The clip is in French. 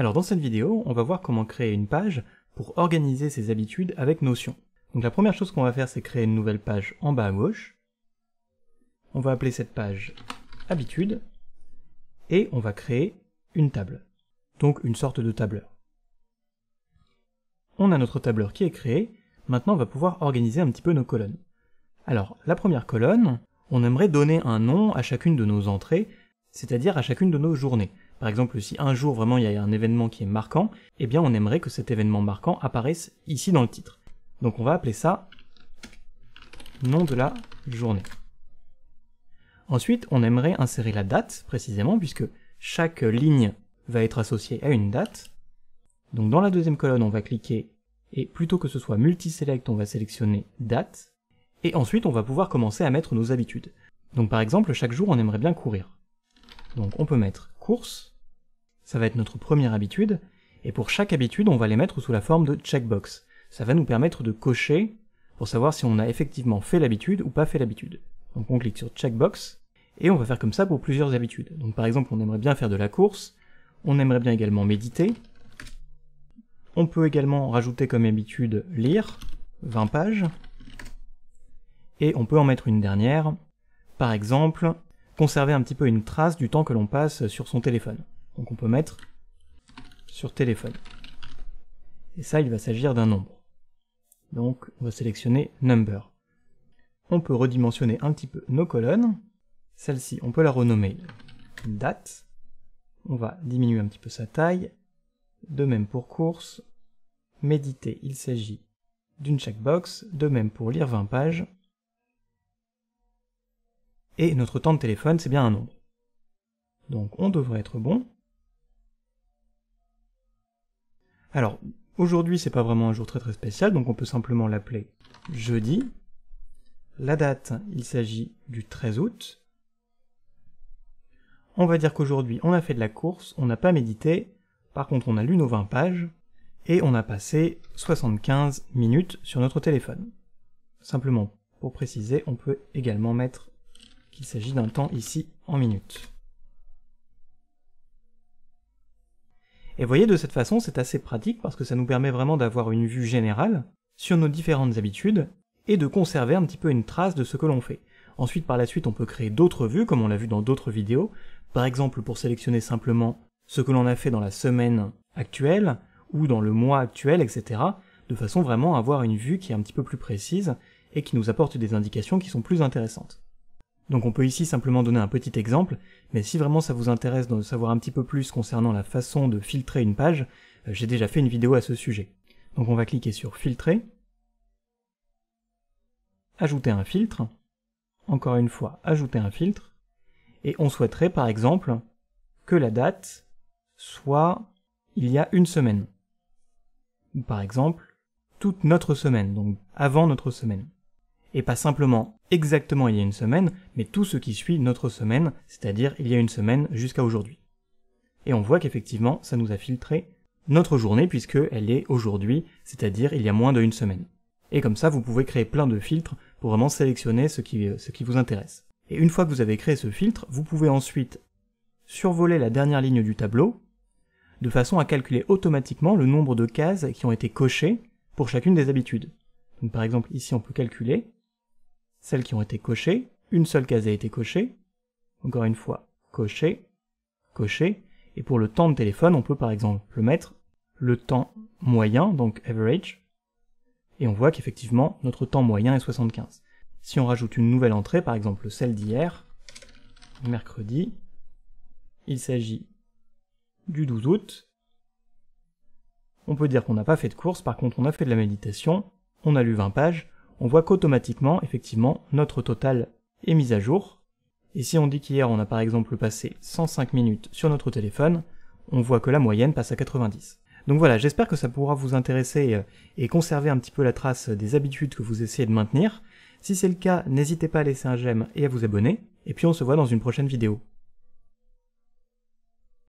Alors dans cette vidéo, on va voir comment créer une page pour organiser ses habitudes avec Notion. Donc la première chose qu'on va faire, c'est créer une nouvelle page en bas à gauche. On va appeler cette page Habitudes et on va créer une table, donc une sorte de tableur. On a notre tableur qui est créé, maintenant on va pouvoir organiser un petit peu nos colonnes. Alors la première colonne, on aimerait donner un nom à chacune de nos entrées, c'est-à-dire à chacune de nos journées. Par exemple, si un jour vraiment il y a un événement qui est marquant, eh bien on aimerait que cet événement marquant apparaisse ici dans le titre. Donc on va appeler ça nom de la journée. Ensuite, on aimerait insérer la date précisément puisque chaque ligne va être associée à une date. Donc dans la deuxième colonne, on va cliquer et plutôt que ce soit multi-select, on va sélectionner date. Et ensuite, on va pouvoir commencer à mettre nos habitudes. Donc par exemple, chaque jour, on aimerait bien courir. Donc on peut mettre course, ça va être notre première habitude, et pour chaque habitude, on va les mettre sous la forme de checkbox. Ça va nous permettre de cocher pour savoir si on a effectivement fait l'habitude ou pas fait l'habitude. Donc on clique sur checkbox, et on va faire comme ça pour plusieurs habitudes. Donc par exemple, on aimerait bien faire de la course, on aimerait bien également méditer, on peut également rajouter comme habitude lire, 20 pages, et on peut en mettre une dernière, par exemple, conserver un petit peu une trace du temps que l'on passe sur son téléphone. Donc on peut mettre sur téléphone. Et ça, il va s'agir d'un nombre. Donc on va sélectionner number. On peut redimensionner un petit peu nos colonnes. Celle-ci, on peut la renommer date. On va diminuer un petit peu sa taille. De même pour course. Méditer, il s'agit d'une checkbox. De même pour lire 20 pages et notre temps de téléphone, c'est bien un nombre. Donc on devrait être bon. Alors, aujourd'hui, c'est pas vraiment un jour très très spécial, donc on peut simplement l'appeler jeudi. La date, il s'agit du 13 août. On va dire qu'aujourd'hui, on a fait de la course, on n'a pas médité, par contre, on a lu nos 20 pages, et on a passé 75 minutes sur notre téléphone. Simplement, pour préciser, on peut également mettre qu'il s'agit d'un temps ici en minutes. Et voyez, de cette façon, c'est assez pratique parce que ça nous permet vraiment d'avoir une vue générale sur nos différentes habitudes et de conserver un petit peu une trace de ce que l'on fait. Ensuite, par la suite, on peut créer d'autres vues, comme on l'a vu dans d'autres vidéos, par exemple pour sélectionner simplement ce que l'on a fait dans la semaine actuelle ou dans le mois actuel, etc., de façon vraiment à avoir une vue qui est un petit peu plus précise et qui nous apporte des indications qui sont plus intéressantes. Donc on peut ici simplement donner un petit exemple, mais si vraiment ça vous intéresse de savoir un petit peu plus concernant la façon de filtrer une page, euh, j'ai déjà fait une vidéo à ce sujet. Donc on va cliquer sur Filtrer, Ajouter un filtre, encore une fois Ajouter un filtre, et on souhaiterait par exemple que la date soit il y a une semaine. par exemple, toute notre semaine, donc avant notre semaine et pas simplement exactement il y a une semaine, mais tout ce qui suit notre semaine, c'est-à-dire il y a une semaine jusqu'à aujourd'hui. Et on voit qu'effectivement, ça nous a filtré notre journée puisqu'elle est aujourd'hui, c'est-à-dire il y a moins d'une semaine. Et comme ça, vous pouvez créer plein de filtres pour vraiment sélectionner ce qui, euh, ce qui vous intéresse. Et une fois que vous avez créé ce filtre, vous pouvez ensuite survoler la dernière ligne du tableau, de façon à calculer automatiquement le nombre de cases qui ont été cochées pour chacune des habitudes. Donc par exemple, ici on peut calculer celles qui ont été cochées, une seule case a été cochée, encore une fois, cochée, cochée, et pour le temps de téléphone, on peut par exemple le mettre le temps moyen, donc average, et on voit qu'effectivement, notre temps moyen est 75. Si on rajoute une nouvelle entrée, par exemple celle d'hier, mercredi, il s'agit du 12 août, on peut dire qu'on n'a pas fait de course, par contre on a fait de la méditation, on a lu 20 pages, on voit qu'automatiquement, effectivement, notre total est mis à jour. Et si on dit qu'hier on a par exemple passé 105 minutes sur notre téléphone, on voit que la moyenne passe à 90. Donc voilà, j'espère que ça pourra vous intéresser euh, et conserver un petit peu la trace des habitudes que vous essayez de maintenir. Si c'est le cas, n'hésitez pas à laisser un j'aime et à vous abonner, et puis on se voit dans une prochaine vidéo.